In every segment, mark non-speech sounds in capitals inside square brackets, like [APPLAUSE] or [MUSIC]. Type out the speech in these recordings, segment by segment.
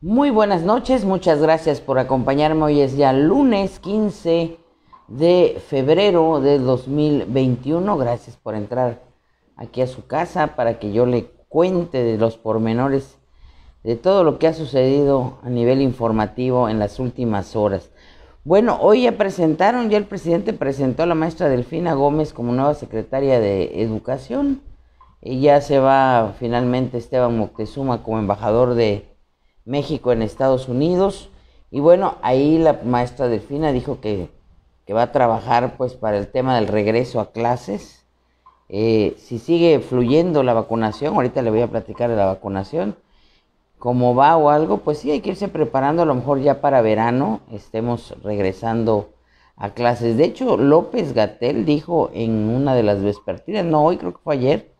Muy buenas noches, muchas gracias por acompañarme. Hoy es ya lunes 15 de febrero de 2021. Gracias por entrar aquí a su casa para que yo le cuente de los pormenores de todo lo que ha sucedido a nivel informativo en las últimas horas. Bueno, hoy ya presentaron, ya el presidente presentó a la maestra Delfina Gómez como nueva secretaria de Educación. Y ya se va finalmente Esteban Moctezuma como embajador de México en Estados Unidos. Y bueno, ahí la maestra Delfina dijo que, va a trabajar pues para el tema del regreso a clases. Eh, si sigue fluyendo la vacunación, ahorita le voy a platicar de la vacunación, cómo va o algo, pues sí hay que irse preparando, a lo mejor ya para verano estemos regresando a clases. De hecho, López Gatel dijo en una de las vespertinas, no hoy, creo que fue ayer,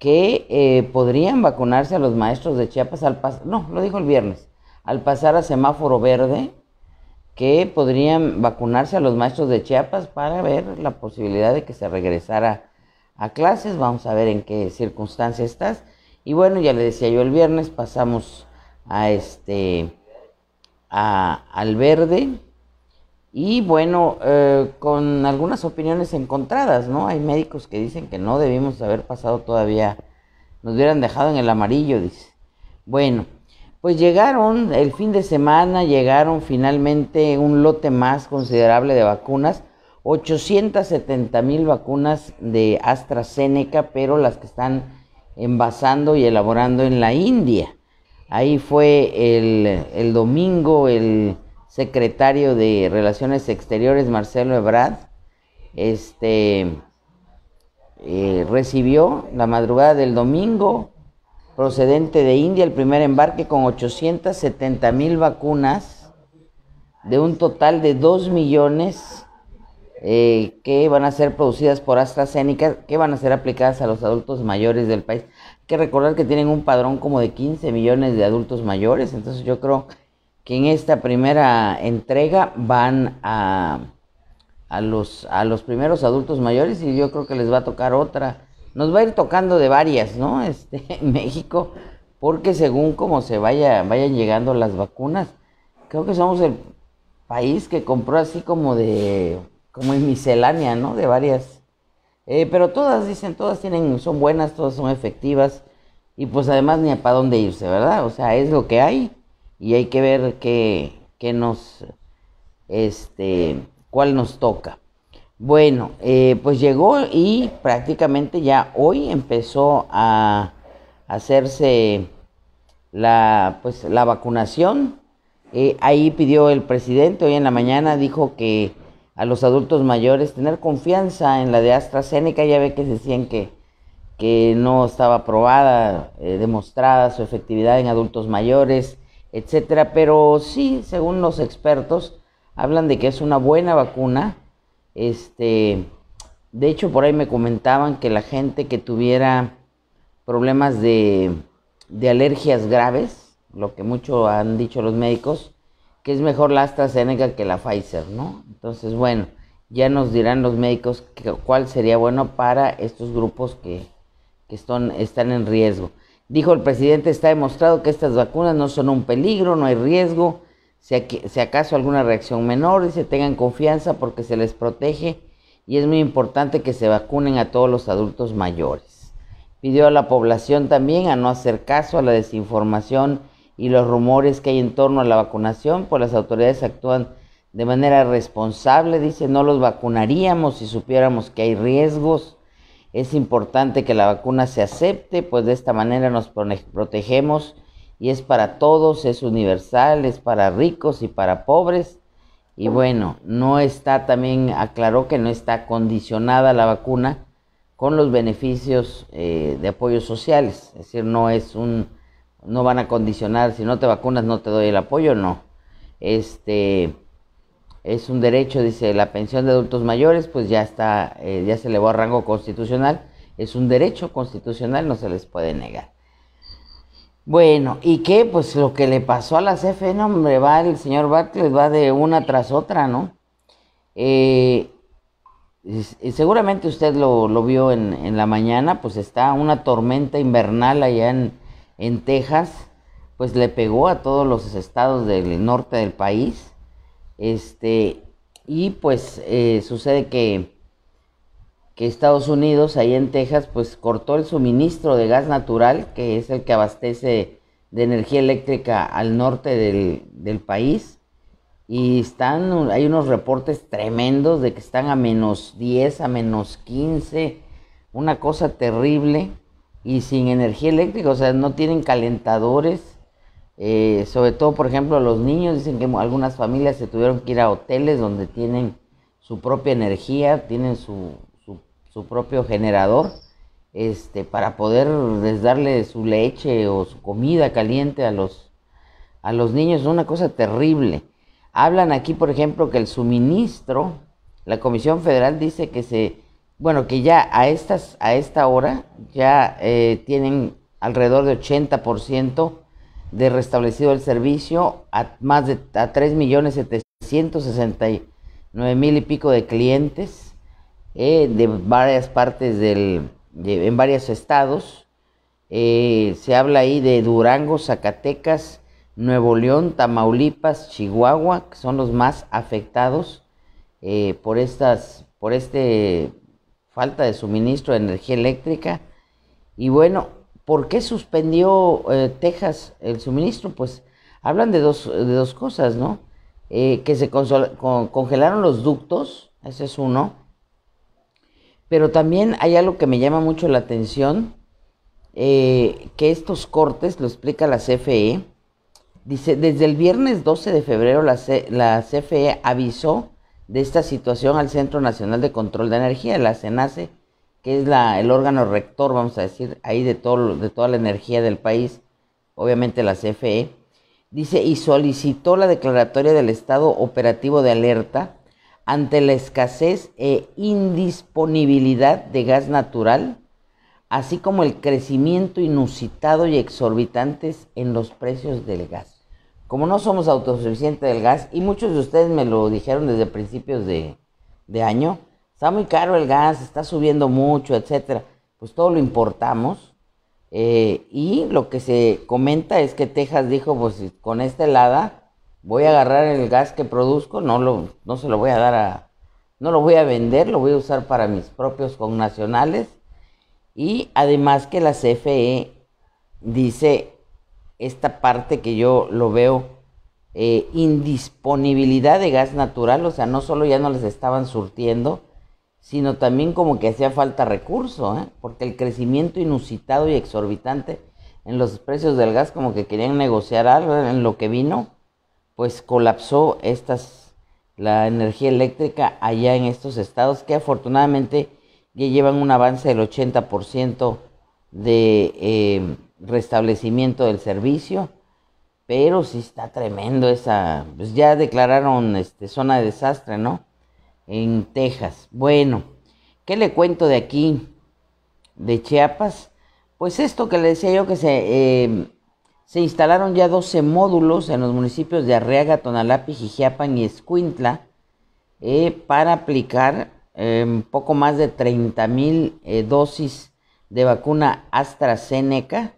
que eh, podrían vacunarse a los maestros de Chiapas al pasar, no, lo dijo el viernes, al pasar a semáforo verde, que podrían vacunarse a los maestros de Chiapas para ver la posibilidad de que se regresara a clases, vamos a ver en qué circunstancia estás. Y bueno, ya le decía yo el viernes, pasamos a este, a, al verde, y bueno, eh, con algunas opiniones encontradas, ¿no? Hay médicos que dicen que no debimos haber pasado todavía, nos hubieran dejado en el amarillo, dice. Bueno, pues llegaron el fin de semana, llegaron finalmente un lote más considerable de vacunas, 870 mil vacunas de AstraZeneca, pero las que están envasando y elaborando en la India. Ahí fue el domingo, el secretario de Relaciones Exteriores, Marcelo Ebrard, este, eh, recibió la madrugada del domingo, procedente de India, el primer embarque con 870 mil vacunas, de un total de 2 millones eh, que van a ser producidas por AstraZeneca, que van a ser aplicadas a los adultos mayores del país. Hay que recordar que tienen un padrón como de 15 millones de adultos mayores, entonces yo creo que en esta primera entrega van a, a, los, a los primeros adultos mayores y yo creo que les va a tocar otra. Nos va a ir tocando de varias, ¿no? [LAUGHS] Este, en México, porque según como se vaya, vayan llegando las vacunas, creo que somos el país que compró así como de, como en miscelánea, ¿no? De varias. Eh, pero todas, dicen, todas tienen, son buenas, todas son efectivas. Y pues además ni a para dónde irse, ¿verdad? O sea, es lo que hay y hay que ver qué, nos, este, cuál nos toca. Bueno, eh, pues llegó y prácticamente ya hoy empezó a hacerse la, pues, la vacunación. Eh, ahí pidió el presidente, hoy en la mañana dijo que a los adultos mayores tener confianza en la de AstraZeneca, ya ve que decían que, no estaba probada, eh, demostrada su efectividad en adultos mayores, etcétera. Pero sí, según los expertos, hablan de que es una buena vacuna. Este, de hecho, por ahí me comentaban que la gente que tuviera problemas de, alergias graves, lo que mucho han dicho los médicos, que es mejor la AstraZeneca que la Pfizer, ¿no? Entonces, bueno, ya nos dirán los médicos cuál sería bueno para estos grupos que, están en riesgo. Dijo el presidente, está demostrado que estas vacunas no son un peligro, no hay riesgo, si, acaso alguna reacción menor, dice, tengan confianza porque se les protege y es muy importante que se vacunen a todos los adultos mayores. Pidió a la población también a no hacer caso a la desinformación y los rumores que hay en torno a la vacunación, pues las autoridades actúan de manera responsable, dice, no los vacunaríamos si supiéramos que hay riesgos es importante que la vacuna se acepte, pues de esta manera nos protegemos y es para todos, es universal, es para ricos y para pobres. Y bueno, no está también, aclaró que no está condicionada la vacuna con los beneficios eh, de apoyos sociales. Es decir, no es un, no van a condicionar, si no te vacunas no te doy el apoyo, no. Este, es un derecho, dice, la pensión de adultos mayores, pues ya está, eh, ya se elevó a rango constitucional, es un derecho constitucional, no se les puede negar. Bueno, ¿y qué? Pues lo que le pasó a la CFE, no, hombre, va el señor Bartlett, va de una tras otra, ¿no? Eh, eh seguramente usted lo, vio en, en, la mañana, pues está una tormenta invernal allá en, en Texas, pues le pegó a todos los estados del norte del país este, y pues eh, sucede que, que Estados Unidos, ahí en Texas, pues cortó el suministro de gas natural, que es el que abastece de energía eléctrica al norte del, del país. Y están, hay unos reportes tremendos de que están a menos 10, a menos 15, una cosa terrible y sin energía eléctrica, o sea, no tienen calentadores eh, sobre todo, por ejemplo, los niños dicen que algunas familias se tuvieron que ir a hoteles donde tienen su propia energía, tienen su, su, propio generador, este, para poder darle su leche o su comida caliente a los, a los niños. Es una cosa terrible. Hablan aquí, por ejemplo, que el suministro, la Comisión Federal dice que se, bueno, que ya a, estas, a esta hora ya eh, tienen alrededor de 80% de restablecido el servicio a más de a 3 millones 769 mil y pico de clientes eh, de varias partes del, en varios estados. Eh, se habla ahí de Durango, Zacatecas, Nuevo León, Tamaulipas, Chihuahua, que son los más afectados eh, por estas, por este falta de suministro de energía eléctrica. Y bueno, ¿Por qué suspendió eh, Texas el suministro? Pues hablan de dos, cosas, ¿no? Eh, que se congelaron los ductos, ese es uno. Pero también hay algo que me llama mucho la atención, eh, que estos cortes, lo explica la CFE, dice, desde el viernes 12 de febrero la, la CFE avisó de esta situación al Centro Nacional de Control de Energía, la CENACE, que es la, el órgano rector, vamos a decir, ahí de, todo, de toda la energía del país, obviamente la CFE, dice, y solicitó la declaratoria del estado operativo de alerta ante la escasez e indisponibilidad de gas natural, así como el crecimiento inusitado y exorbitantes en los precios del gas. Como no somos autosuficientes del gas, y muchos de ustedes me lo dijeron desde principios de, de año, está muy caro el gas, está subiendo mucho, etcétera. Pues todo lo importamos. Eh, y lo que se comenta es que Texas dijo, pues con esta helada voy a agarrar el gas que produzco, no, lo, no se lo voy a dar a, no lo voy a vender, lo voy a usar para mis propios connacionales. Y además que la CFE dice esta parte que yo lo veo, eh, indisponibilidad de gas natural, o sea, no solo ya no les estaban surtiendo, sino también como que hacía falta recurso, ¿eh? porque el crecimiento inusitado y exorbitante en los precios del gas, como que querían negociar algo ¿eh? en lo que vino, pues colapsó estas, la energía eléctrica allá en estos estados que afortunadamente ya llevan un avance del 80% de em, restablecimiento del servicio, pero sí está tremendo esa, pues ya declararon este, zona de desastre, ¿no? en Texas. Bueno, ¿qué le cuento de aquí, de Chiapas? Pues esto que le decía yo que se, em, se instalaron ya 12 módulos en los municipios de Arriaga, Tonalapi, Jijiapan y Escuintla eh, para aplicar em, poco más de 30 mil eh, dosis de vacuna AstraZeneca,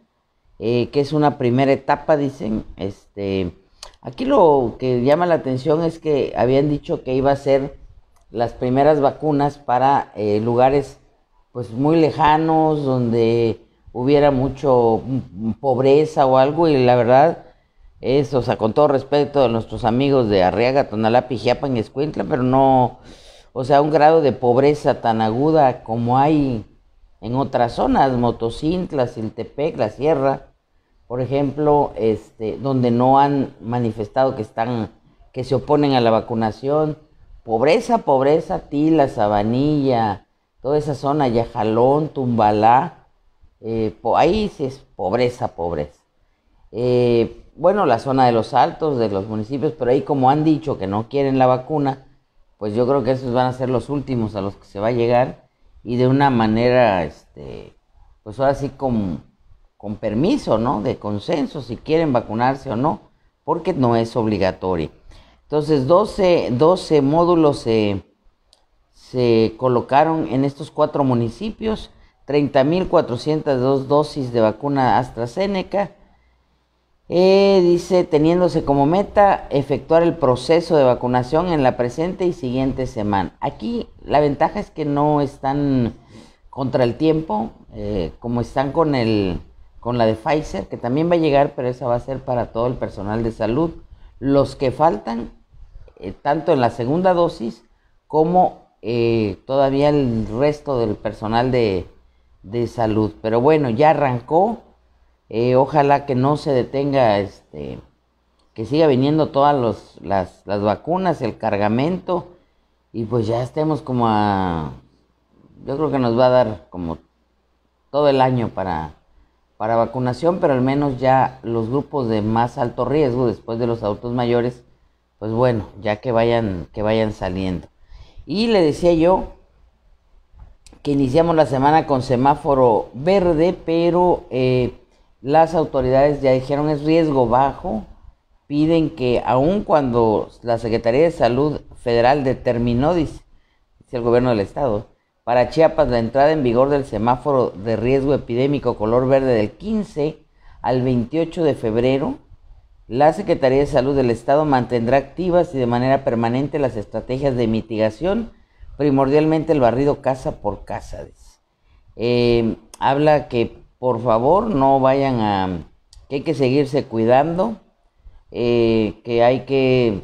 eh, que es una primera etapa, dicen. Este, aquí lo que llama la atención es que habían dicho que iba a ser las primeras vacunas para eh, lugares pues muy lejanos, donde hubiera mucho mm, mm, pobreza o algo, y la verdad es, o sea, con todo respeto a nuestros amigos de Arriaga, Tonalá, Pijiapa y Escuintla, pero no, o sea, un grado de pobreza tan aguda como hay en otras zonas, Motocintla, Siltepec, la Sierra, por ejemplo, este, donde no han manifestado que están, que se oponen a la vacunación, Pobreza, pobreza, Tila, Sabanilla, toda esa zona, Yajalón, Tumbalá, eh, ahí sí es pobreza, pobreza. Eh, bueno, la zona de los altos, de los municipios, pero ahí como han dicho que no quieren la vacuna, pues yo creo que esos van a ser los últimos a los que se va a llegar y de una manera, este, pues ahora sí con, con permiso, ¿no? De consenso, si quieren vacunarse o no, porque no es obligatorio. Entonces, 12, módulos se, colocaron en estos cuatro municipios, 30.402 dosis de vacuna AstraZeneca. Eh, dice, teniéndose como meta efectuar el proceso de vacunación en la presente y siguiente semana. Aquí la ventaja es que no están contra el tiempo, eh, como están con, el, con la de Pfizer, que también va a llegar, pero esa va a ser para todo el personal de salud. Los que faltan eh, tanto en la segunda dosis como eh, todavía el resto del personal de, salud. Pero bueno, ya arrancó. Eh, ojalá que no se detenga, este, que siga viniendo todas las, vacunas, el cargamento. Y pues ya estemos como a... Yo creo que nos va a dar como todo el año para, para vacunación, pero al menos ya los grupos de más alto riesgo, después de los adultos mayores, pues bueno, ya que vayan, que vayan saliendo. Y le decía yo que iniciamos la semana con semáforo verde, pero eh, las autoridades ya dijeron es riesgo bajo, piden que aun cuando la Secretaría de Salud Federal determinó, dice, dice el gobierno del estado, para Chiapas la entrada en vigor del semáforo de riesgo epidémico color verde del 15 al 28 de febrero, la Secretaría de Salud del Estado mantendrá activas y de manera permanente las estrategias de mitigación, primordialmente el barrido casa por casa. Eh, habla que por favor no vayan a... que hay que seguirse cuidando, eh, que hay que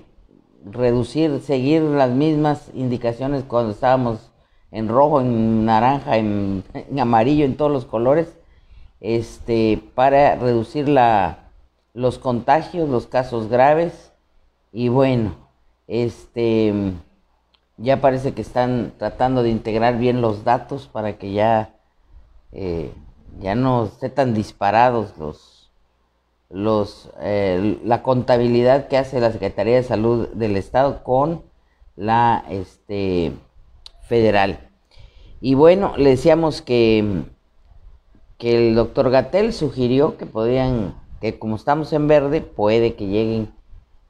reducir, seguir las mismas indicaciones cuando estábamos en rojo, en naranja, en, [LAUGHS] en amarillo, en todos los colores, este, para reducir la los contagios, los casos graves y bueno, este ya parece que están tratando de integrar bien los datos para que ya eh, ya no esté tan disparados los los eh, la contabilidad que hace la Secretaría de Salud del Estado con la este federal. Y bueno, le decíamos que que el doctor Gatel sugirió que podían que como estamos en verde, puede que lleguen,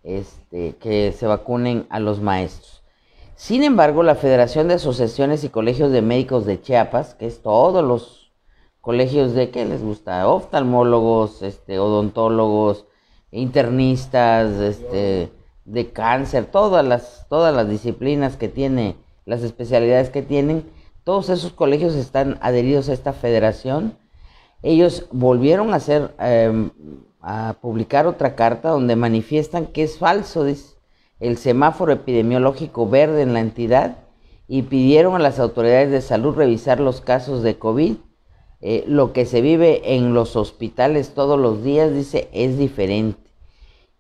este, que se vacunen a los maestros. Sin embargo, la Federación de Asociaciones y Colegios de Médicos de Chiapas, que es todos los colegios de que les gusta, oftalmólogos, este, odontólogos, internistas, este, de cáncer, todas las, todas las disciplinas que tiene, las especialidades que tienen, todos esos colegios están adheridos a esta federación ellos volvieron a hacer, em, a publicar otra carta donde manifiestan que es falso dice, el semáforo epidemiológico verde en la entidad y pidieron a las autoridades de salud revisar los casos de COVID. Eh, lo que se vive en los hospitales todos los días, dice, es diferente.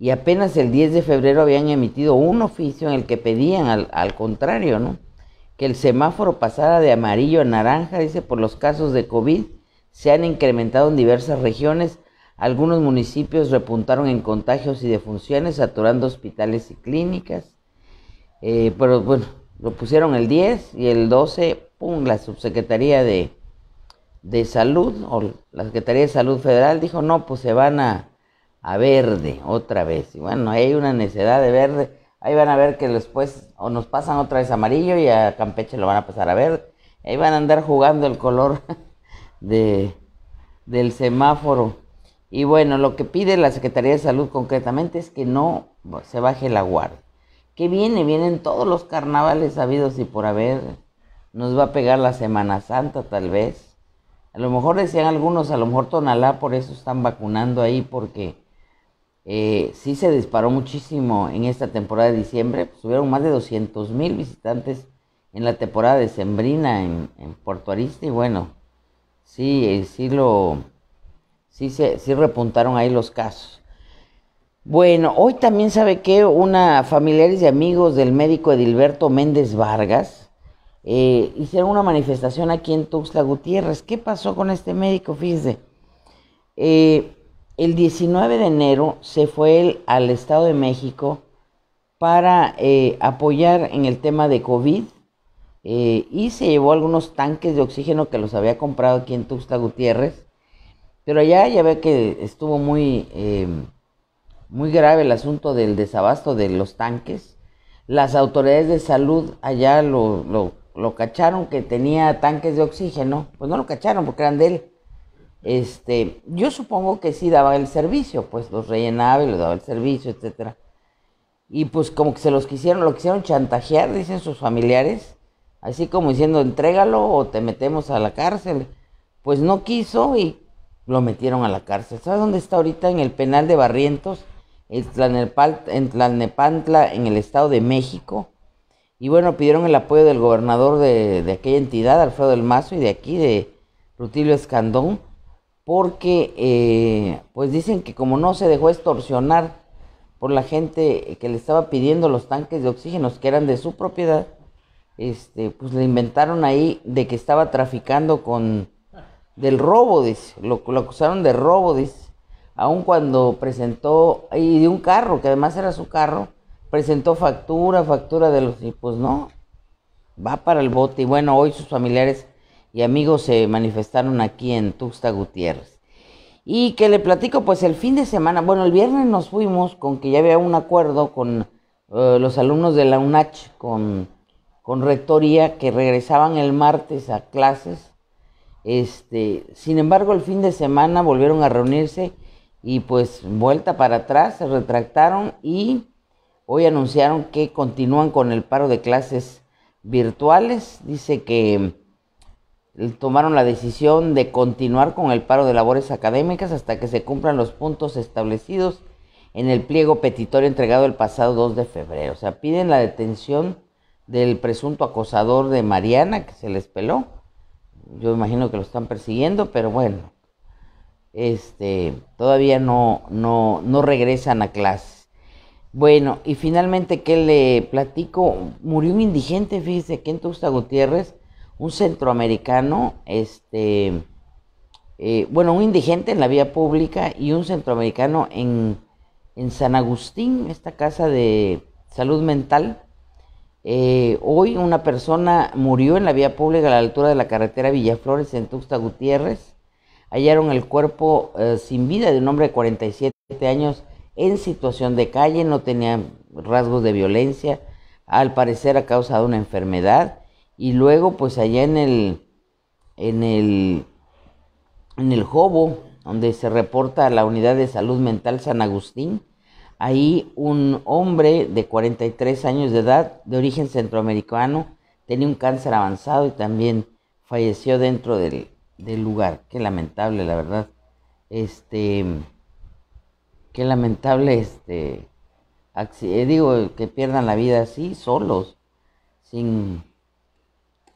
Y apenas el 10 de febrero habían emitido un oficio en el que pedían al, al contrario, ¿no? Que el semáforo pasara de amarillo a naranja, dice, por los casos de COVID se han incrementado en diversas regiones. Algunos municipios repuntaron en contagios y defunciones, saturando hospitales y clínicas. Eh, pero bueno, lo pusieron el 10 y el 12, pum, la subsecretaría de, de Salud o la Secretaría de Salud Federal dijo, no, pues se van a, a verde otra vez. Y bueno, hay una necesidad de verde. Ahí van a ver que después o nos pasan otra vez amarillo y a Campeche lo van a pasar a verde. Ahí van a andar jugando el color. [LAUGHS] de, del semáforo. Y bueno, lo que pide la Secretaría de Salud concretamente es que no se baje la guardia. Que viene, vienen todos los carnavales sabidos y por haber. Nos va a pegar la Semana Santa tal vez. A lo mejor decían algunos, a lo mejor Tonalá por eso están vacunando ahí porque eh, sí se disparó muchísimo en esta temporada de diciembre. Subieron pues, más de 200 mil visitantes en la temporada de Sembrina en, en Puerto Arista y bueno, Sí, eh, sí lo, sí, sí repuntaron ahí los casos. Bueno, hoy también sabe que una familiares y amigos del médico Edilberto Méndez Vargas eh, hicieron una manifestación aquí en Tuxtla Gutiérrez. ¿Qué pasó con este médico? Fíjese. Eh, el 19 de enero se fue él al Estado de México para apoyar en el tema de COVID eh, y se llevó algunos tanques de oxígeno que los había comprado aquí en Tuxtla Gutiérrez. Pero allá ya ve que estuvo muy, eh, muy grave el asunto del desabasto de los tanques. Las autoridades de salud allá lo, lo, cacharon que tenía tanques de oxígeno. Pues no lo cacharon porque eran de él. Este, yo supongo que sí daba el servicio, pues los rellenaba y le daba el servicio, etcétera. Y pues como que se los quisieron, lo quisieron chantajear, dicen sus familiares, así como diciendo, entrégalo o te metemos a la cárcel. Pues no quiso y lo metieron a la cárcel. ¿Sabes dónde está ahorita? En el penal de Barrientos, en Tlanepantla, en el Estado de México. Y bueno, pidieron el apoyo del gobernador de, de aquella entidad, Alfredo del Mazo, y de aquí, de Rutilio Escandón, porque eh, pues dicen que como no se dejó extorsionar por la gente que le estaba pidiendo los tanques de oxígeno que eran de su propiedad, este, pues le inventaron ahí de que estaba traficando con del robo, lo, lo acusaron de robo, dice, aun cuando presentó, y de un carro, que además era su carro, presentó factura, factura de los, y pues no, va para el bote, y bueno, hoy sus familiares y amigos se manifestaron aquí en Tuxtla Gutiérrez. Y que le platico, pues el fin de semana, bueno, el viernes nos fuimos con que ya había un acuerdo con eh, los alumnos de la UNACH, con con rectoría que regresaban el martes a clases. Este, sin embargo, el fin de semana volvieron a reunirse y pues vuelta para atrás, se retractaron y hoy anunciaron que continúan con el paro de clases virtuales. Dice que mm, tomaron la decisión de continuar con el paro de labores académicas hasta que se cumplan los puntos establecidos en el pliego petitorio entregado el pasado 2 de febrero. O sea, piden la detención del presunto acosador de Mariana, que se les peló. Yo imagino que lo están persiguiendo, pero bueno, este, todavía no, no, regresan a clase... Bueno, y finalmente, ¿qué le platico? Murió un indigente, fíjese, aquí en Tusta Gutiérrez, un centroamericano, este, eh, bueno, un indigente en la vía pública y un centroamericano en, en San Agustín, esta casa de salud mental eh, hoy una persona murió en la vía pública a la altura de la carretera Villaflores en Tuxtla Gutiérrez. Hallaron el cuerpo eh, sin vida de un hombre de 47 años en situación de calle, no tenía rasgos de violencia, al parecer a causa de una enfermedad. Y luego, pues allá en el, en el, en el Jobo, donde se reporta la unidad de salud mental San Agustín, Ahí un hombre de 43 años de edad, de origen centroamericano, tenía un cáncer avanzado y también falleció dentro del, lugar. Qué lamentable, la verdad. Este, qué lamentable, este, eh, digo, que pierdan la vida así, solos, sin,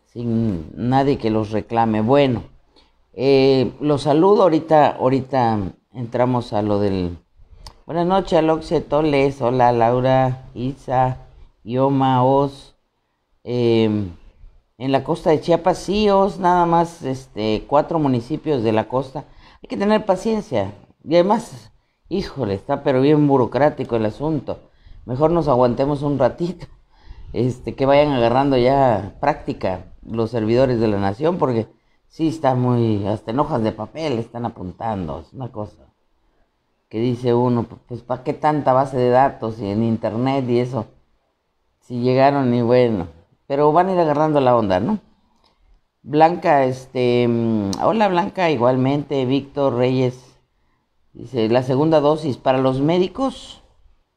sin nadie que los reclame. Bueno, eh, los saludo ahorita, ahorita entramos a lo del Buenas noches, Aloxe Toles. Hola, Laura, Isa, Yoma, Oz. Em, en la costa de Chiapas, sí, Oz, nada más este, cuatro municipios de la costa. Hay que tener paciencia. Y además, híjole, está pero bien burocrático el asunto. Mejor nos aguantemos un ratito. Este, que vayan agarrando ya práctica los servidores de la nación, porque sí está muy, hasta en hojas de papel están apuntando, es una cosa que dice uno, pues ¿para qué tanta base de datos y en internet y eso? Si llegaron y bueno, pero van a ir agarrando la onda, ¿no? Blanca, este, mm, hola Blanca, igualmente, Víctor Reyes, dice, la segunda dosis para los médicos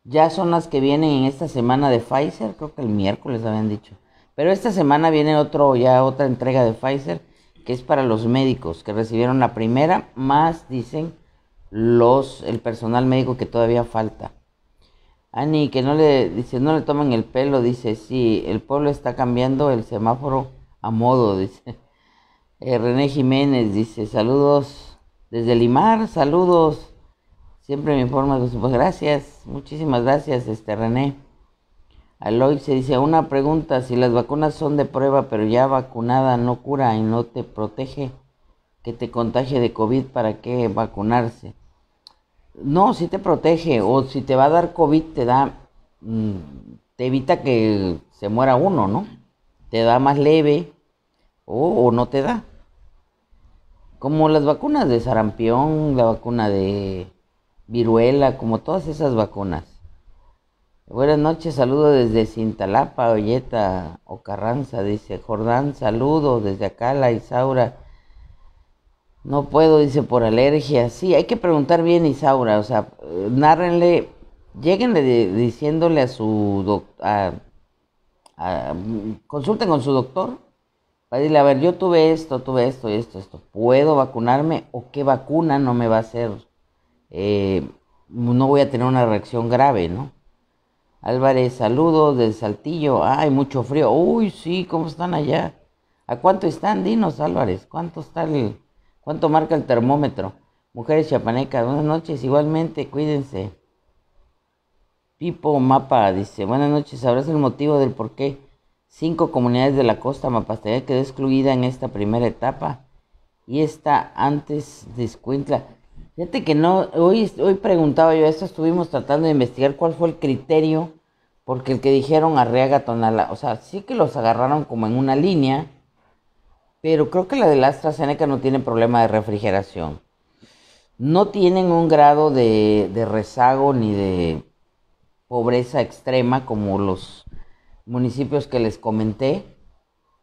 ya son las que vienen en esta semana de Pfizer, creo que el miércoles habían dicho, pero esta semana viene otro, ya otra entrega de Pfizer, que es para los médicos que recibieron la primera, más dicen los, el personal médico que todavía falta. Ani, que no le, dice, no le toman el pelo, dice, sí, el pueblo está cambiando el semáforo a modo, [LAUGHS] dice. Eh, René Jiménez dice, saludos desde Limar, saludos. Siempre me informa pues gracias, muchísimas gracias, este René. Aloy se dice, una pregunta, si las vacunas son de prueba, pero ya vacunada no cura y no te protege, que te contagie de COVID, ¿para qué vacunarse? No, si te protege, o si te va a dar COVID, te da, mm, te evita que se muera uno, ¿no? Te da más leve o, no te da. Como las vacunas de sarampión, la vacuna de viruela, como todas esas vacunas. Buenas noches, saludo desde Cintalapa, Olleta o Carranza, dice Jordán, saludo desde acá, la Isaura. No puedo, dice, por alergia. Sí, hay que preguntar bien, Isaura. O sea, nárrenle, lleguenle diciéndole a su doctor, consulten con su doctor para decirle, a ver, yo tuve esto, tuve esto y esto, esto. ¿Puedo vacunarme o qué vacuna no me va a hacer? Eh, no voy a tener una reacción grave, ¿no? Álvarez, saludos del Saltillo. Ay, mucho frío. Uy, sí, ¿cómo están allá? ¿A cuánto están? Dinos, Álvarez, ¿cuánto está el, ¿Cuánto marca el termómetro? Mujeres chapanecas, buenas noches, igualmente, cuídense. Pipo Mapa dice, buenas noches, ¿sabrás el motivo del por qué cinco comunidades de la costa mapasteca quedó excluida en esta primera etapa? Y esta antes de Fíjate que no, hoy, hoy preguntaba yo esto, estuvimos tratando de investigar cuál fue el criterio, porque el que dijeron Arriaga Tonalá, o sea, sí que los agarraron como en una línea, pero creo que la de la AstraZeneca no tiene problema de refrigeración. No tienen un grado de, rezago ni de pobreza extrema como los municipios que les comenté.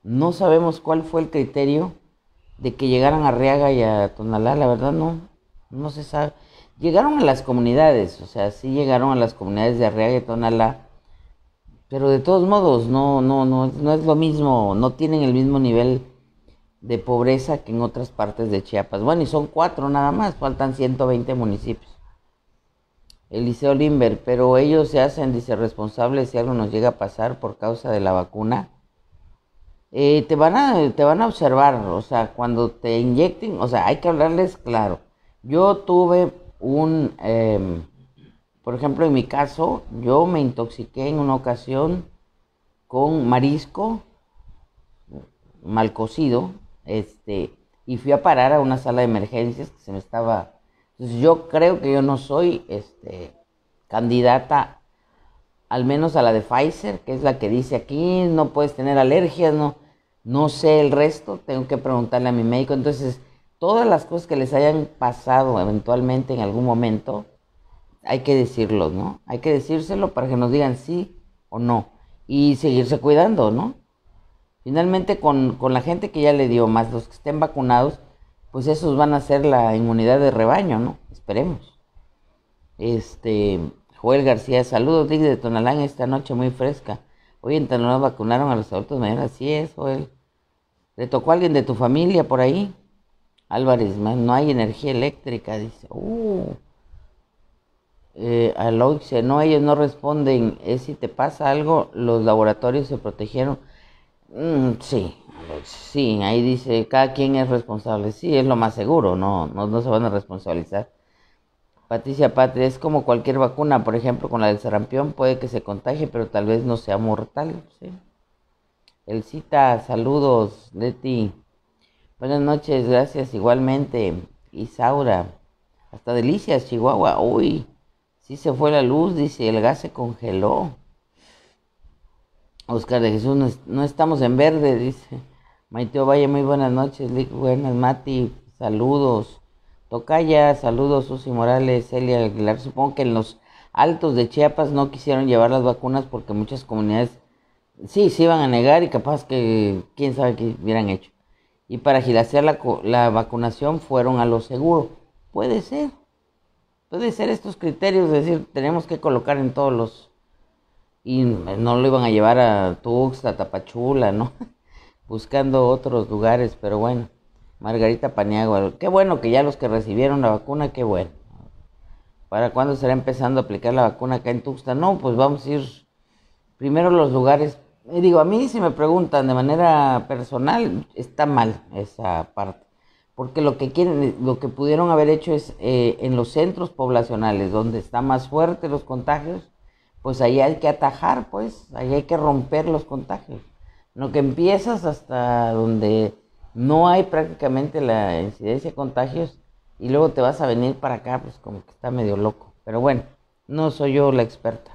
No sabemos cuál fue el criterio de que llegaran a Riaga y a Tonalá, la verdad no, no se sabe. Llegaron a las comunidades, o sea, sí llegaron a las comunidades de Arriaga y Tonalá, pero de todos modos no, no, no, no es lo mismo, no tienen el mismo nivel de pobreza que en otras partes de Chiapas. Bueno, y son cuatro nada más, faltan 120 municipios. ...el Liceo Limber, pero ellos se hacen, dice, responsables si algo nos llega a pasar por causa de la vacuna. Eh, te, van a, te van a observar, o sea, cuando te inyecten, o sea, hay que hablarles claro. Yo tuve un, em, por ejemplo, en mi caso, yo me intoxiqué en una ocasión con marisco mal cocido, este, y fui a parar a una sala de emergencias que se me estaba... Entonces yo creo que yo no soy este, candidata, al menos a la de Pfizer, que es la que dice aquí, no puedes tener alergias, no, no sé el resto, tengo que preguntarle a mi médico. Entonces, todas las cosas que les hayan pasado eventualmente en algún momento, hay que decirlo, ¿no? Hay que decírselo para que nos digan sí o no. Y seguirse cuidando, ¿no? Finalmente, con, la gente que ya le dio, más los que estén vacunados, pues esos van a ser la inmunidad de rebaño, ¿no? Esperemos. Este, Joel García, saludos, Dick de Tonalán, esta noche muy fresca. Hoy en Tonalán vacunaron a los adultos mayores, así es, Joel. ¿Le tocó a alguien de tu familia por ahí? Álvarez, no hay energía eléctrica, dice. Uh. Eh, no, ellos no responden. Es eh, si te pasa algo, los laboratorios se protegieron. Mm, sí, sí, ahí dice, cada quien es responsable. Sí, es lo más seguro, no, no, se van a responsabilizar. Patricia Patria, es como cualquier vacuna, por ejemplo, con la del sarampión, puede que se contagie, pero tal vez no sea mortal. ¿sí? El cita, saludos, Leti. Buenas noches, gracias igualmente. Isaura, hasta Delicias, Chihuahua. Uy, sí se fue la luz, dice, el gas se congeló. Oscar de Jesús, no, estamos en verde, dice. Maiteo Valle, muy buenas noches. Buenas, Mati, saludos. Tocaya, saludos, Susi Morales, Celia Aguilar. Supongo que en los altos de Chiapas no quisieron llevar las vacunas porque muchas comunidades sí se iban a negar y capaz que quién sabe qué hubieran hecho. Y para agilizar la, la vacunación fueron a lo seguro. Puede ser. Puede ser estos criterios, es decir, tenemos que colocar en todos los y no lo iban a llevar a Tuxtla, Tapachula, ¿no? [LAUGHS] Buscando otros lugares, pero bueno, Margarita Paniagua, qué bueno que ya los que recibieron la vacuna, qué bueno. ¿Para cuándo será empezando a aplicar la vacuna acá en Tuxtla? No, pues vamos a ir primero los lugares. Digo, a mí si me preguntan de manera personal, está mal esa parte. Porque lo que quieren, lo que pudieron haber hecho es eh, en los centros poblacionales, donde está más fuerte los contagios, pues ahí hay que atajar, pues, ahí hay que romper los contagios. Lo que empiezas hasta donde no hay prácticamente la incidencia de contagios y luego te vas a venir para acá, pues como que está medio loco. Pero bueno, no soy yo la experta.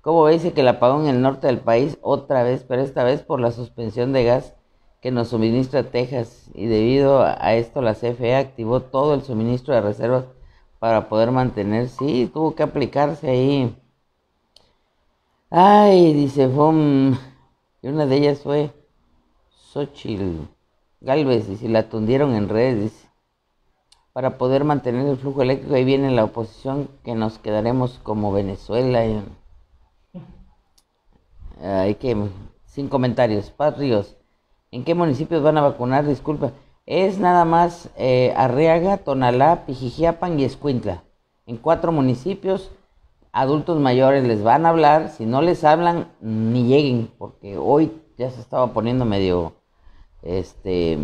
Como veis, que la pagó en el norte del país otra vez, pero esta vez por la suspensión de gas que nos suministra Texas y debido a esto la CFE activó todo el suministro de reservas para poder mantener, sí, tuvo que aplicarse ahí Ay, dice Fom. Y una de ellas fue Xochitl Galvez, si la tundieron en redes, Para poder mantener el flujo eléctrico, ahí viene la oposición, que nos quedaremos como Venezuela. hay que sin comentarios. Paz Ríos, ¿en qué municipios van a vacunar? Disculpa. Es nada más eh, Arriaga, Tonalá, Pijijiapan y Escuintla. En cuatro municipios adultos mayores les van a hablar, si no les hablan, ni lleguen, porque hoy ya se estaba poniendo medio este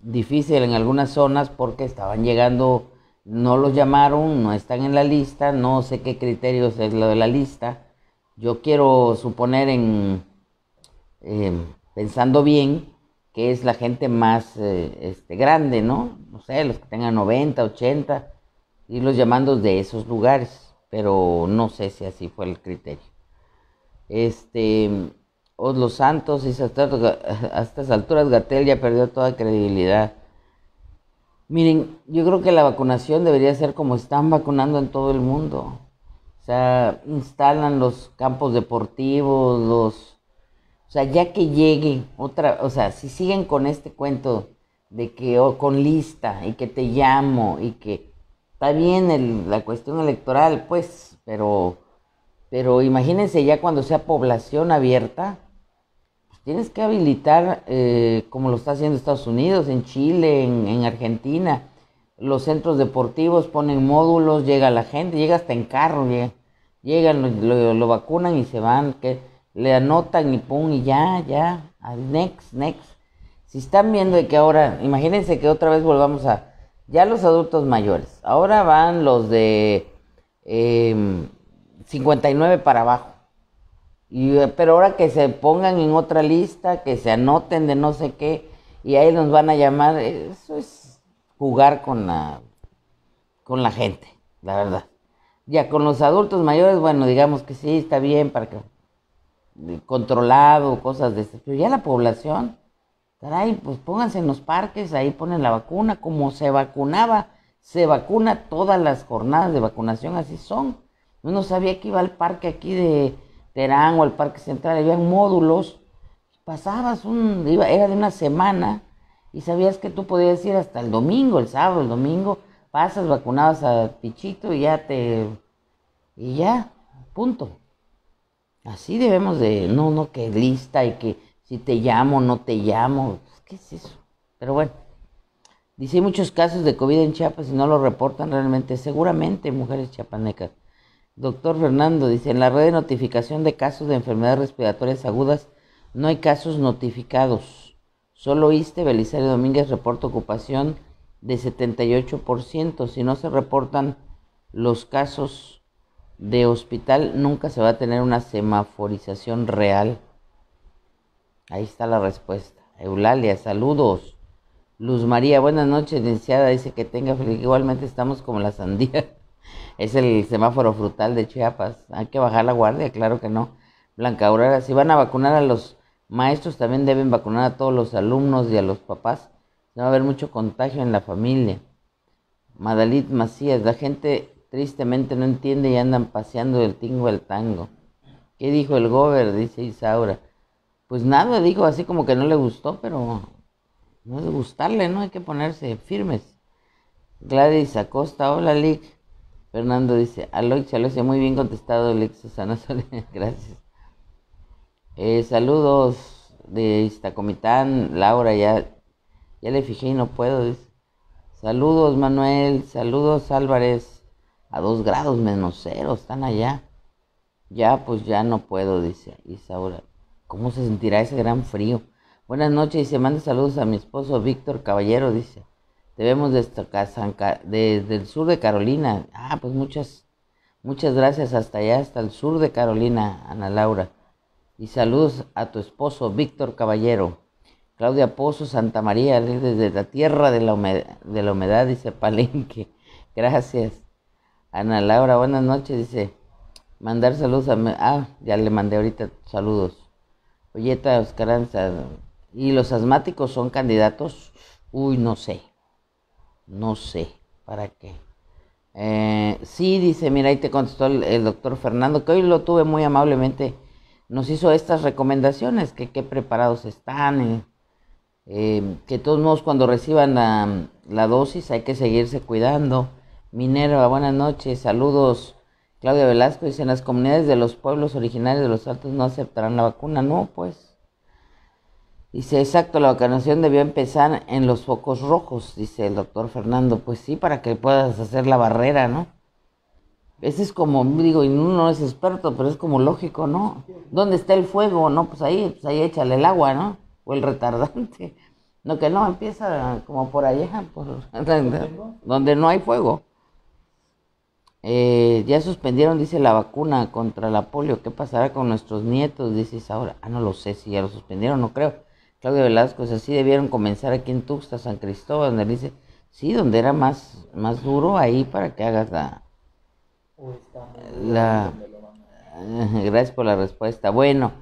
difícil en algunas zonas porque estaban llegando, no los llamaron, no están en la lista, no sé qué criterios es lo de la lista. Yo quiero suponer en em, pensando bien que es la gente más eh, este, grande, ¿no? No sé, los que tengan 90, 80, los llamando de esos lugares pero no sé si así fue el criterio. Este, los Santos y a [LAUGHS] estas alturas Gatel ya perdió toda credibilidad. Miren, yo creo que la vacunación debería ser como están vacunando en todo el mundo. O sea, instalan los campos deportivos, los... O sea, ya que llegue otra... O sea, si siguen con este cuento de que o con lista y que te llamo y que está bien el, la cuestión electoral, pues, pero, pero imagínense ya cuando sea población abierta, pues tienes que habilitar, eh, como lo está haciendo Estados Unidos, en Chile, en, Argentina, los centros deportivos ponen módulos, llega la gente, llega hasta en carro, llegan, lo, vacunan y se van, que le anotan y pum, y ya, ya, al next, next. Si están viendo que ahora, imagínense que otra vez volvamos a ya los adultos mayores. Ahora van los de 59 em, para abajo. Eh, pero ahora que se pongan en otra lista, que se anoten de no sé qué, y ahí nos van a llamar, eh, eso es jugar con la, con la gente, la verdad. Ya con los adultos mayores, bueno, digamos que sí, está bien para que controlado, cosas de este. Pero ya la población, Ahí, pues pónganse en los parques, ahí ponen la vacuna, como se vacunaba, se vacuna todas las jornadas de vacunación, así son. uno sabía que iba al parque aquí de Terán o al parque central, había módulos, pasabas un, era de una semana y sabías que tú podías ir hasta el domingo, el sábado, el domingo, pasas, vacunabas a Pichito y ya te, y ya, punto. Así debemos de, no, no, que lista y que si te llamo, no te llamo, ¿qué es eso? Pero bueno, dice, hay muchos casos de COVID en Chiapas y no lo reportan realmente, seguramente mujeres chiapanecas. Doctor Fernando dice, en la red de notificación de casos de enfermedades respiratorias agudas no hay casos notificados. Solo ISTE Belisario Domínguez reporta ocupación de 78%. Si no se reportan los casos de hospital, nunca se va a tener una semaforización real Ahí está la respuesta. Eulalia, saludos. Luz María, buenas noches, licenciada. Dice que tenga feliz. Igualmente estamos como la sandía. [LAUGHS] Es el semáforo frutal de Chiapas. Hay que bajar la guardia, claro que no. Blanca Aurora, si van a vacunar a los maestros, también deben vacunar a todos los alumnos y a los papás. No va a haber mucho contagio en la familia. Madalit Macías, la gente tristemente no entiende y andan paseando del tingo al tango. ¿Qué dijo el gober? Dice Isaura pues nada, digo, así como que no le gustó, pero no es de gustarle, ¿no? Hay que ponerse firmes. Gladys Acosta, hola Lick. Fernando dice, lo Aloixia, muy bien contestado, Lick Susana Soler, [LAUGHS] gracias. Eh, saludos de Iztacomitán, Laura, ya, ya le fijé y no puedo. Dice. Saludos Manuel, saludos Álvarez, a dos grados menos cero, están allá. Ya, pues ya no puedo, dice Isaura. ¿Cómo se sentirá ese gran frío? Buenas noches, dice, manda saludos a mi esposo Víctor Caballero, dice. Te vemos desde, desde, el sur de Carolina. Ah, pues muchas, muchas gracias hasta allá, hasta el sur de Carolina, Ana Laura. Y saludos a tu esposo Víctor Caballero. Claudia Pozo, Santa María, desde la tierra de la humedad, de la humedad dice Palenque. [LAUGHS] Gracias. Ana Laura, buenas noches, dice. Mandar saludos a... Ah, ya le mandé ahorita saludos. Oscaranza. ¿Y los asmáticos son candidatos? Uy, no sé. No sé. ¿Para qué? Eh, sí, dice, mira, ahí te contestó el, doctor Fernando, que hoy lo tuve muy amablemente. Nos hizo estas recomendaciones, que qué preparados están, eh, eh, que de todos modos cuando reciban la, la dosis hay que seguirse cuidando. Minerva, buenas noches, saludos. Claudia Velasco dice, en las comunidades de los pueblos originarios de los altos no aceptarán la vacuna. No, pues. Dice, exacto, la vacunación debió empezar en los focos rojos, dice el doctor Fernando. Pues sí, para que puedas hacer la barrera, ¿no? Ese es como, digo, y uno no es experto, pero es como lógico, ¿no? ¿Dónde está el fuego? No, pues ahí, pues ahí échale el agua, ¿no? O el retardante. No, que no, empieza como por allá, por [LAUGHS] donde no hay fuego. Eh, ya suspendieron, dice, la vacuna contra la polio. ¿Qué pasará con nuestros nietos? Dice ahora Ah, no lo sé si ya lo suspendieron, no creo. Claudio Velasco, así debieron comenzar aquí en Tuxtla, San Cristóbal, donde dice, sí, donde era más, más duro, ahí para que hagas la... la eh, gracias por la respuesta. Bueno,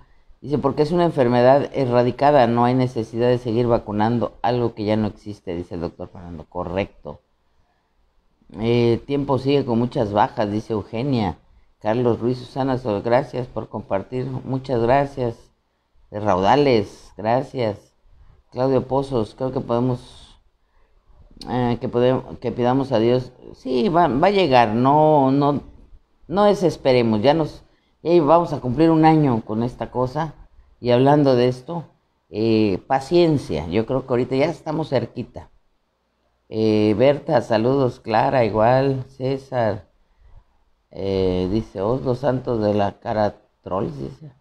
dice, porque es una enfermedad erradicada, no hay necesidad de seguir vacunando algo que ya no existe, dice el doctor Fernando. Correcto. Eh, tiempo sigue con muchas bajas, dice Eugenia. Carlos Ruiz Susana, gracias por compartir. Muchas gracias. De Raudales, gracias. Claudio Pozos, creo que podemos, eh, que, podemos que pidamos a Dios. Sí, va, va a llegar, no, no, no desesperemos. Ya nos, vamos a cumplir un año con esta cosa. Y hablando de esto, eh, paciencia. Yo creo que ahorita ya estamos cerquita. Eh, Berta, saludos, Clara, igual, César. Eh, dice, oh, os santos de la cara troll, dice.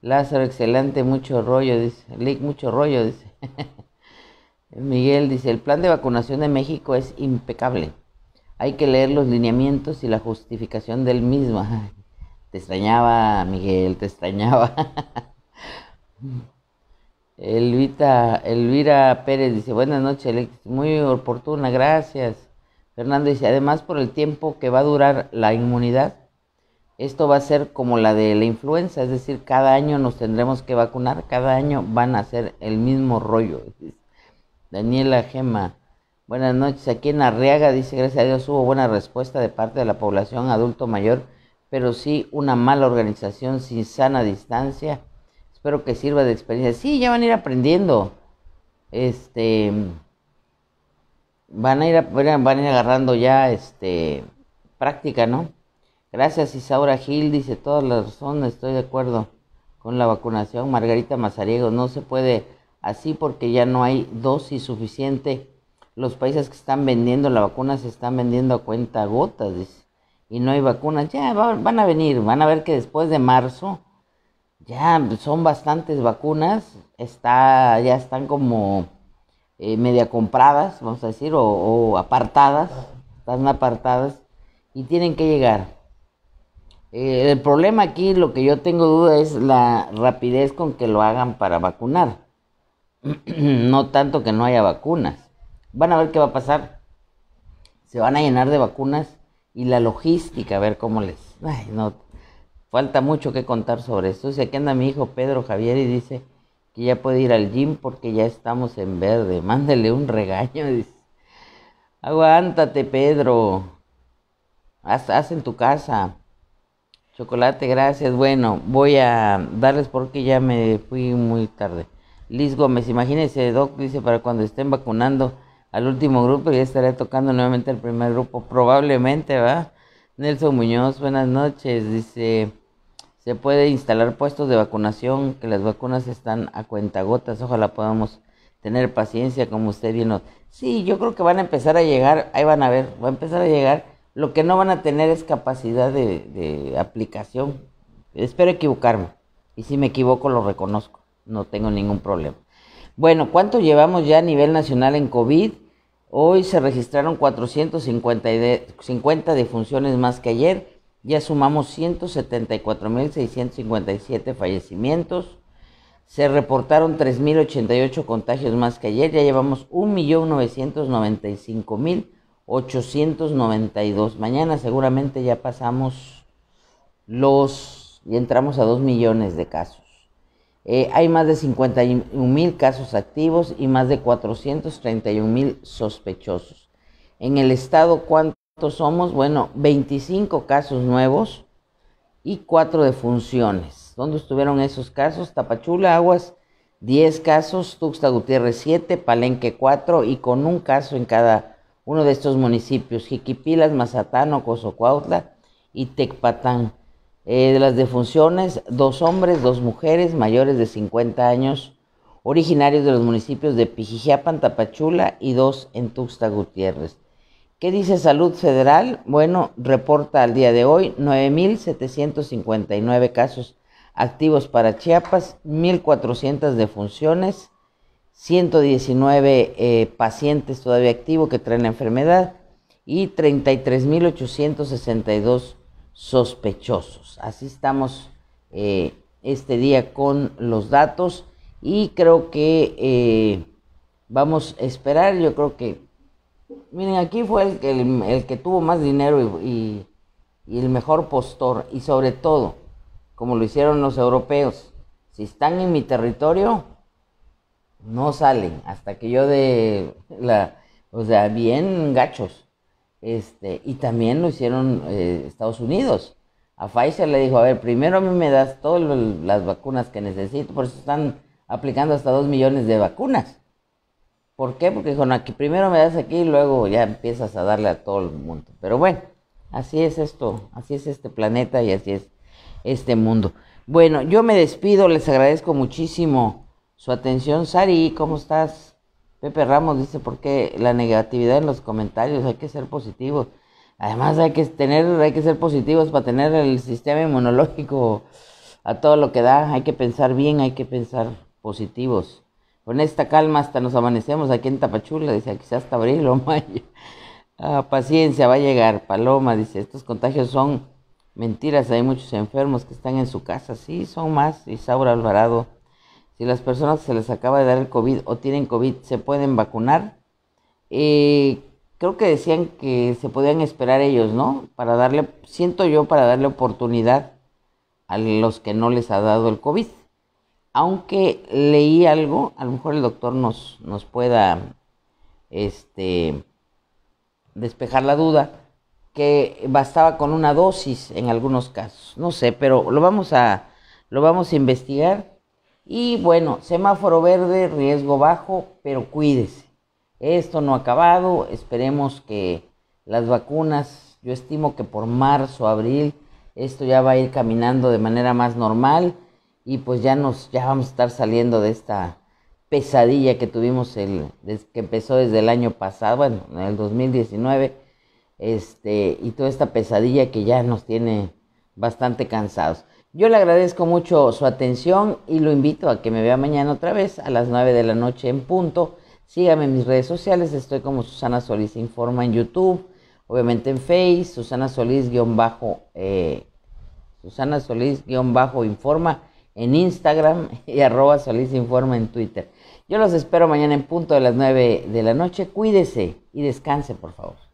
Lázaro, excelente, mucho rollo, dice. Lick, mucho rollo, dice. [LAUGHS] Miguel dice, el plan de vacunación de México es impecable. Hay que leer los lineamientos y la justificación del mismo. [LAUGHS] Te extrañaba, Miguel, te extrañaba. [LAUGHS] Elvira Pérez dice, buenas noches, Muy oportuna, gracias. Fernando dice, además por el tiempo que va a durar la inmunidad, esto va a ser como la de la influenza, es decir, cada año nos tendremos que vacunar, cada año van a hacer el mismo rollo. [LAUGHS] Daniela Gema, buenas noches. Aquí en Arriaga dice, gracias a Dios hubo buena respuesta de parte de la población adulto mayor, pero sí una mala organización sin sana distancia Espero que sirva de experiencia. Sí, ya van a ir aprendiendo. Este. Van a ir, van a ir agarrando ya este, práctica, ¿no? Gracias Isaura Gil, dice todas las razones, estoy de acuerdo con la vacunación. Margarita Mazariego, no se puede así porque ya no hay dosis suficiente. Los países que están vendiendo la vacuna se están vendiendo a cuenta gotas, Y no hay vacunas. Ya van a venir, van a ver que después de marzo ya pues, son bastantes vacunas, está, ya están como eh, media compradas, vamos a decir, o, apartadas, están apartadas y tienen que llegar. Eh, el problema aquí, lo que yo tengo duda es la rapidez con que lo hagan para vacunar. [CLEARS THROAT] no tanto que no haya vacunas. Van a ver qué va a pasar. Se van a llenar de vacunas y la logística, a ver cómo les... Falta mucho que contar sobre esto. O sea, aquí anda mi hijo Pedro Javier y dice que ya puede ir al gym porque ya estamos en verde. Mándele un regaño. [LAUGHS] Dice. Aguántate, Pedro. Haz, en tu casa. Chocolate, gracias. Bueno, voy a darles porque ya me fui muy tarde. Liz Gómez, imagínese, Doc dice, para cuando estén vacunando al último grupo, ya estaré tocando nuevamente el primer grupo. Probablemente, ¿va? Nelson Muñoz, buenas noches. Dice, se puede instalar puestos de vacunación, que las vacunas están a cuentagotas. Ojalá podamos tener paciencia, como usted bien nos... Sí, yo creo que van a empezar a llegar, ahí van a ver, va a empezar a llegar. Lo que no van a tener es capacidad de, aplicación. Espero equivocarme. Y si me equivoco, lo reconozco. No tengo ningún problema. Bueno, ¿cuánto llevamos ya a nivel nacional en COVID? Hoy se registraron 450 de, 50 defunciones más que ayer. Ya sumamos 174.657 fallecimientos. Se reportaron 3.088 contagios más que ayer. Ya llevamos 1.995.892. Mañana seguramente ya pasamos los... y entramos a 2 millones de casos. Eh, hay más de 51.000 casos activos y más de 431.000 sospechosos. En el estado, ¿cuánto? somos, bueno, 25 casos nuevos y 4 defunciones. ¿Dónde estuvieron esos casos? Tapachula, Aguas, 10 casos, Tuxtla Gutiérrez 7, Palenque 4 y con un caso en cada uno de estos municipios, Jiquipilas, Mazatán, Ocosocuautla y Tecpatán. Eh, de las defunciones, dos hombres, dos mujeres mayores de 50 años, originarios de los municipios de Pijijiapan, Tapachula y dos en Tuxtla Gutiérrez. ¿Qué dice Salud Federal? Bueno, reporta al día de hoy 9.759 casos activos para Chiapas, 1.400 defunciones, 119 eh, pacientes todavía activos que traen la enfermedad y 33.862 sospechosos. Así estamos eh, este día con los datos y creo que eh, vamos a esperar, yo creo que Miren, aquí fue el, el, que tuvo más dinero y, el mejor postor. Y sobre todo, como lo hicieron los europeos, si están en mi territorio, no salen hasta que yo de la, o sea, bien gachos. Este, y también lo hicieron eh, Estados Unidos. A Pfizer le dijo, a ver, primero a mí me das todas las vacunas que necesito, por eso están aplicando hasta dos millones de vacunas. ¿Por qué? Porque con aquí primero me das aquí y luego ya empiezas a darle a todo el mundo. Pero bueno, así es esto, así es este planeta y así es este mundo. Bueno, yo me despido, les agradezco muchísimo su atención. Sari, ¿cómo estás? Pepe Ramos dice, ¿por qué la negatividad en los comentarios? Hay que ser positivos. Además hay que tener, hay que ser positivos para tener el sistema inmunológico a todo lo que da. Hay que pensar bien, hay que pensar positivos. Con esta calma hasta nos amanecemos aquí en Tapachula, dice, quizás hasta abril o oh, [LAUGHS] mayo. Ah, paciencia, va a llegar. Paloma dice, estos contagios son mentiras, hay muchos enfermos que están en su casa. Sí, son más. Isaura Alvarado, si las personas se les acaba de dar el COVID o tienen COVID, ¿se pueden vacunar? Eh, creo que decían que se podían esperar ellos, ¿no? Para darle, siento yo, para darle oportunidad a los que no les ha dado el COVID aunque leí algo, a lo mejor el doctor nos, pueda este, despejar la duda, que bastaba con una dosis en algunos casos. No sé, pero lo vamos a, lo vamos a investigar. Y bueno, semáforo verde, riesgo bajo, pero cuídese. Esto no ha acabado, esperemos que las vacunas, yo estimo que por marzo, abril, esto ya va a ir caminando de manera más normal y pues ya nos ya vamos a estar saliendo de esta pesadilla que tuvimos el que empezó desde el año pasado, bueno, en el 2019 este y toda esta pesadilla que ya nos tiene bastante cansados. Yo le agradezco mucho su atención y lo invito a que me vea mañana otra vez a las 9 de la noche en punto. Sígame en mis redes sociales, estoy como Susana Solís Informa en YouTube, obviamente en Face, Susana Solís guión bajo, eh, Susana Solís guión bajo Informa en Instagram y [LAUGHS] arroba Solís Informa en Twitter. Yo los espero mañana en punto de las 9 de la noche. Cuídese y descanse, por favor.